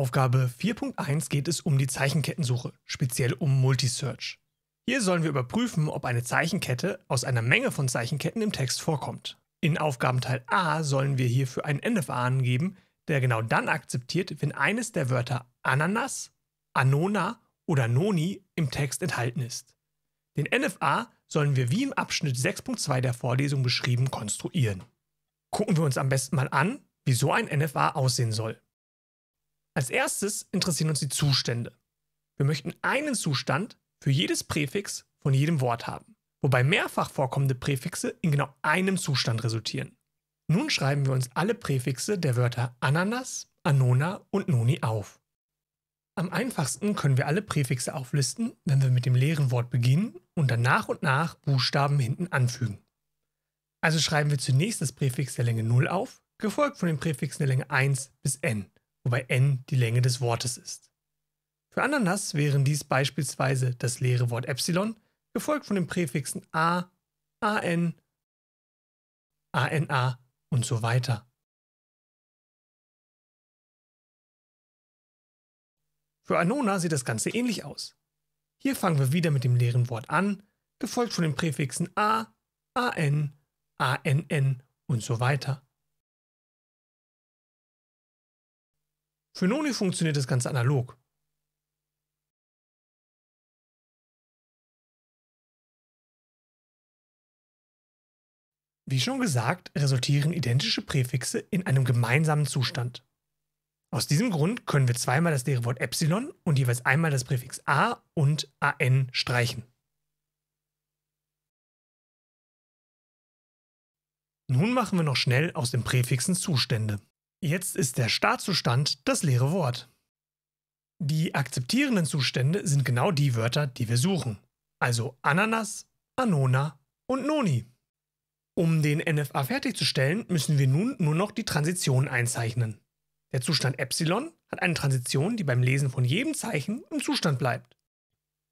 Aufgabe 4.1 geht es um die Zeichenkettensuche, speziell um Multisearch. Hier sollen wir überprüfen, ob eine Zeichenkette aus einer Menge von Zeichenketten im Text vorkommt. In Aufgabenteil A sollen wir hierfür einen NFA angeben, der genau dann akzeptiert, wenn eines der Wörter Ananas, Anona oder Noni im Text enthalten ist. Den NFA sollen wir wie im Abschnitt 6.2 der Vorlesung beschrieben konstruieren. Gucken wir uns am besten mal an, wie so ein NFA aussehen soll. Als erstes interessieren uns die Zustände. Wir möchten einen Zustand für jedes Präfix von jedem Wort haben, wobei mehrfach vorkommende Präfixe in genau einem Zustand resultieren. Nun schreiben wir uns alle Präfixe der Wörter Ananas, Anona und Noni auf. Am einfachsten können wir alle Präfixe auflisten, wenn wir mit dem leeren Wort beginnen und dann nach und nach Buchstaben hinten anfügen. Also schreiben wir zunächst das Präfix der Länge 0 auf, gefolgt von den Präfixen der Länge 1 bis n wobei n die Länge des Wortes ist. Für Ananas wären dies beispielsweise das leere Wort Epsilon, gefolgt von den Präfixen a, an, ana und so weiter. Für Anona sieht das Ganze ähnlich aus. Hier fangen wir wieder mit dem leeren Wort an, gefolgt von den Präfixen a, an, ann und so weiter. Für Noni funktioniert das Ganze analog. Wie schon gesagt, resultieren identische Präfixe in einem gemeinsamen Zustand. Aus diesem Grund können wir zweimal das leere Wort Epsilon und jeweils einmal das Präfix a und an streichen. Nun machen wir noch schnell aus den Präfixen Zustände. Jetzt ist der Startzustand das leere Wort. Die akzeptierenden Zustände sind genau die Wörter, die wir suchen. Also Ananas, Anona und Noni. Um den NFA fertigzustellen, müssen wir nun nur noch die Transition einzeichnen. Der Zustand Epsilon hat eine Transition, die beim Lesen von jedem Zeichen im Zustand bleibt.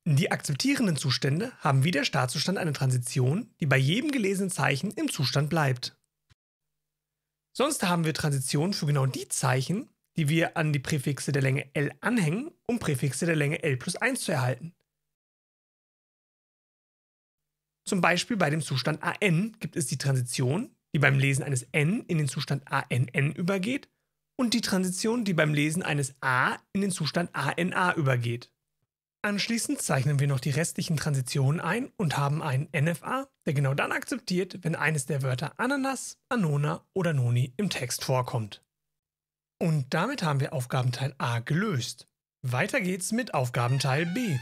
Die akzeptierenden Zustände haben wie der Startzustand eine Transition, die bei jedem gelesenen Zeichen im Zustand bleibt. Sonst haben wir Transitionen für genau die Zeichen, die wir an die Präfixe der Länge L anhängen, um Präfixe der Länge L plus 1 zu erhalten. Zum Beispiel bei dem Zustand AN gibt es die Transition, die beim Lesen eines N in den Zustand ANN übergeht und die Transition, die beim Lesen eines A in den Zustand ANA übergeht. Anschließend zeichnen wir noch die restlichen Transitionen ein und haben einen NFA, der genau dann akzeptiert, wenn eines der Wörter Ananas, Anona oder Noni im Text vorkommt. Und damit haben wir Aufgabenteil A gelöst. Weiter geht's mit Aufgabenteil B.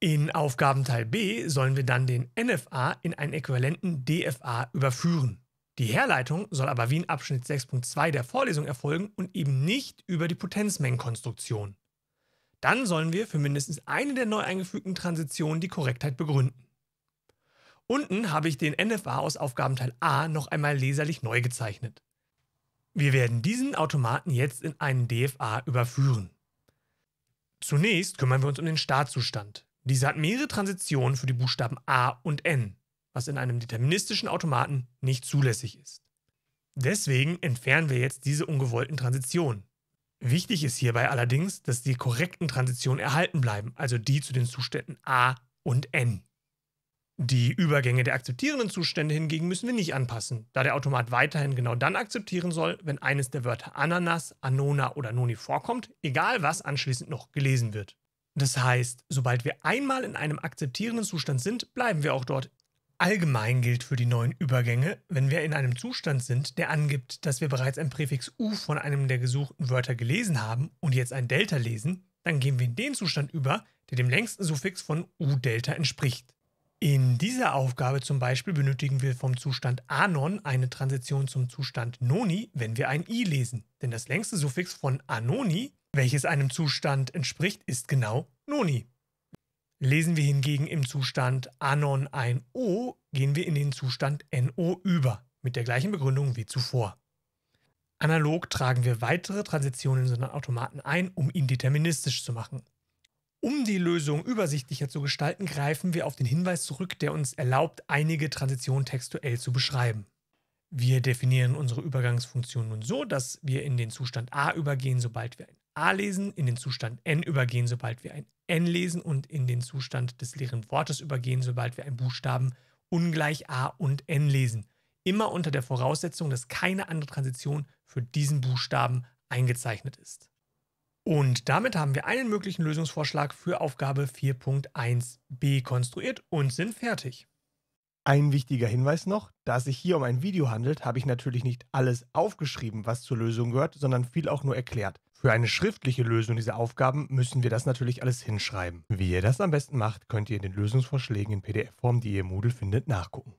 In Aufgabenteil B sollen wir dann den NFA in einen äquivalenten DFA überführen. Die Herleitung soll aber wie in Abschnitt 6.2 der Vorlesung erfolgen und eben nicht über die Potenzmengenkonstruktion. Dann sollen wir für mindestens eine der neu eingefügten Transitionen die Korrektheit begründen. Unten habe ich den NFA aus Aufgabenteil A noch einmal leserlich neu gezeichnet. Wir werden diesen Automaten jetzt in einen DFA überführen. Zunächst kümmern wir uns um den Startzustand. Dieser hat mehrere Transitionen für die Buchstaben A und N, was in einem deterministischen Automaten nicht zulässig ist. Deswegen entfernen wir jetzt diese ungewollten Transitionen. Wichtig ist hierbei allerdings, dass die korrekten Transitionen erhalten bleiben, also die zu den Zuständen A und N. Die Übergänge der akzeptierenden Zustände hingegen müssen wir nicht anpassen, da der Automat weiterhin genau dann akzeptieren soll, wenn eines der Wörter Ananas, Anona oder Noni vorkommt, egal was anschließend noch gelesen wird. Das heißt, sobald wir einmal in einem akzeptierenden Zustand sind, bleiben wir auch dort, Allgemein gilt für die neuen Übergänge, wenn wir in einem Zustand sind, der angibt, dass wir bereits ein Präfix U von einem der gesuchten Wörter gelesen haben und jetzt ein Delta lesen, dann gehen wir in den Zustand über, der dem längsten Suffix von U-Delta entspricht. In dieser Aufgabe zum Beispiel benötigen wir vom Zustand Anon eine Transition zum Zustand Noni, wenn wir ein I lesen. Denn das längste Suffix von Anoni, welches einem Zustand entspricht, ist genau Noni. Lesen wir hingegen im Zustand Anon ein O, gehen wir in den Zustand NO über, mit der gleichen Begründung wie zuvor. Analog tragen wir weitere Transitionen in unseren Automaten ein, um ihn deterministisch zu machen. Um die Lösung übersichtlicher zu gestalten, greifen wir auf den Hinweis zurück, der uns erlaubt, einige Transitionen textuell zu beschreiben. Wir definieren unsere Übergangsfunktion nun so, dass wir in den Zustand A übergehen, sobald wir ein A lesen, in den Zustand N übergehen, sobald wir ein N lesen und in den Zustand des leeren Wortes übergehen, sobald wir einen Buchstaben ungleich A und N lesen. Immer unter der Voraussetzung, dass keine andere Transition für diesen Buchstaben eingezeichnet ist. Und damit haben wir einen möglichen Lösungsvorschlag für Aufgabe 4.1b konstruiert und sind fertig. Ein wichtiger Hinweis noch, da es sich hier um ein Video handelt, habe ich natürlich nicht alles aufgeschrieben, was zur Lösung gehört, sondern viel auch nur erklärt. Für eine schriftliche Lösung dieser Aufgaben müssen wir das natürlich alles hinschreiben. Wie ihr das am besten macht, könnt ihr in den Lösungsvorschlägen in PDF-Form, die ihr im Moodle findet, nachgucken.